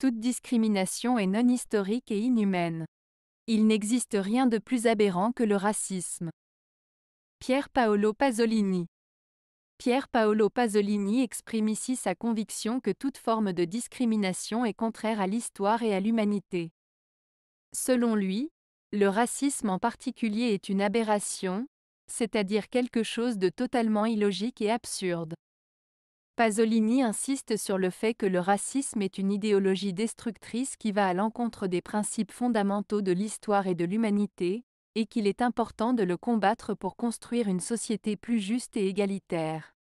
Toute discrimination est non historique et inhumaine. Il n'existe rien de plus aberrant que le racisme. Pierre Paolo Pasolini Pierre Paolo Pasolini exprime ici sa conviction que toute forme de discrimination est contraire à l'histoire et à l'humanité. Selon lui, le racisme en particulier est une aberration, c'est-à-dire quelque chose de totalement illogique et absurde. Pasolini insiste sur le fait que le racisme est une idéologie destructrice qui va à l'encontre des principes fondamentaux de l'histoire et de l'humanité, et qu'il est important de le combattre pour construire une société plus juste et égalitaire.